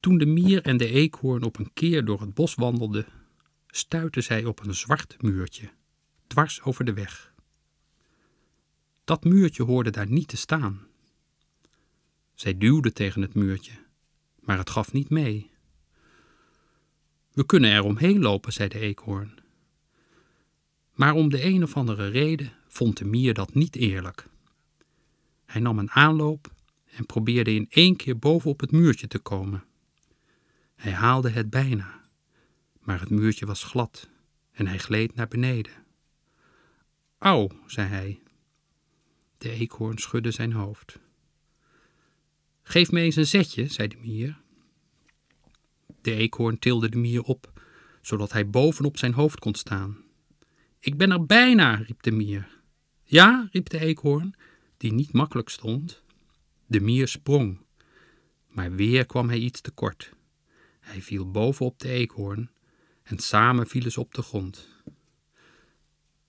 Toen de mier en de eekhoorn op een keer door het bos wandelden, stuitten zij op een zwart muurtje, dwars over de weg. Dat muurtje hoorde daar niet te staan. Zij duwde tegen het muurtje, maar het gaf niet mee. We kunnen er omheen lopen, zei de eekhoorn. Maar om de een of andere reden vond de mier dat niet eerlijk. Hij nam een aanloop en probeerde in één keer boven op het muurtje te komen. Hij haalde het bijna, maar het muurtje was glad en hij gleed naar beneden. Au, zei hij. De eekhoorn schudde zijn hoofd. Geef me eens een zetje, zei de mier. De eekhoorn tilde de mier op, zodat hij bovenop zijn hoofd kon staan. Ik ben er bijna, riep de mier. Ja, riep de eekhoorn, die niet makkelijk stond. De mier sprong, maar weer kwam hij iets tekort. Hij viel bovenop de eekhoorn en samen vielen ze op de grond.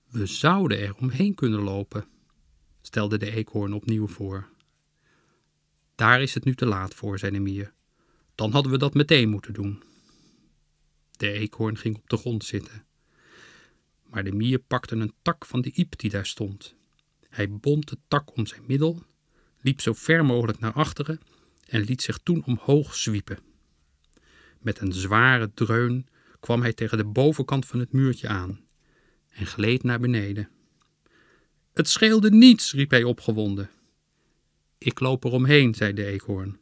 We zouden er omheen kunnen lopen, stelde de eekhoorn opnieuw voor. Daar is het nu te laat voor, zei de mier. Dan hadden we dat meteen moeten doen. De eekhoorn ging op de grond zitten. Maar de mier pakte een tak van de iep die daar stond. Hij bond de tak om zijn middel, liep zo ver mogelijk naar achteren en liet zich toen omhoog zwiepen. Met een zware dreun kwam hij tegen de bovenkant van het muurtje aan en gleed naar beneden. Het scheelde niets, riep hij opgewonden. Ik loop eromheen. zei de eekhoorn.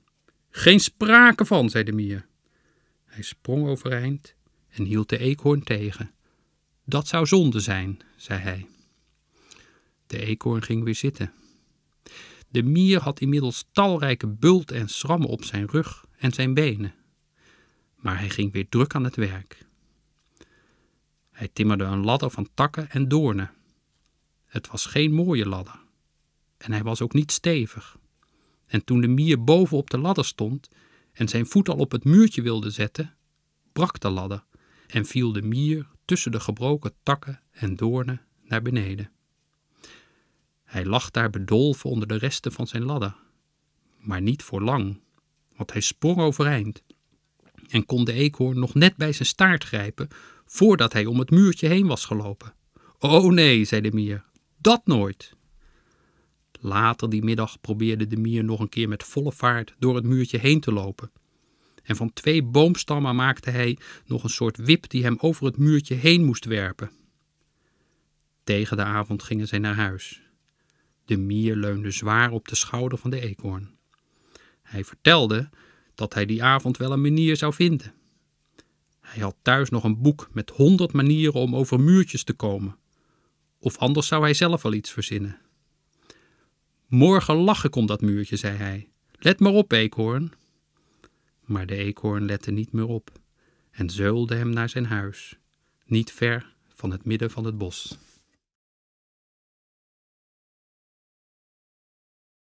Geen sprake van, zei de mier. Hij sprong overeind en hield de eekhoorn tegen. Dat zou zonde zijn, zei hij. De eekhoorn ging weer zitten. De mier had inmiddels talrijke bult en schrammen op zijn rug en zijn benen maar hij ging weer druk aan het werk. Hij timmerde een ladder van takken en doornen. Het was geen mooie ladder. En hij was ook niet stevig. En toen de mier boven op de ladder stond en zijn voet al op het muurtje wilde zetten, brak de ladder en viel de mier tussen de gebroken takken en doornen naar beneden. Hij lag daar bedolven onder de resten van zijn ladder, maar niet voor lang, want hij sprong overeind en kon de eekhoorn nog net bij zijn staart grijpen voordat hij om het muurtje heen was gelopen. Oh nee, zei de mier, dat nooit. Later die middag probeerde de mier nog een keer met volle vaart door het muurtje heen te lopen. En van twee boomstammen maakte hij nog een soort wip die hem over het muurtje heen moest werpen. Tegen de avond gingen zij naar huis. De mier leunde zwaar op de schouder van de eekhoorn. Hij vertelde dat hij die avond wel een manier zou vinden. Hij had thuis nog een boek met honderd manieren om over muurtjes te komen. Of anders zou hij zelf wel iets verzinnen. Morgen lach ik om dat muurtje, zei hij. Let maar op, eekhoorn. Maar de eekhoorn lette niet meer op en zeulde hem naar zijn huis, niet ver van het midden van het bos.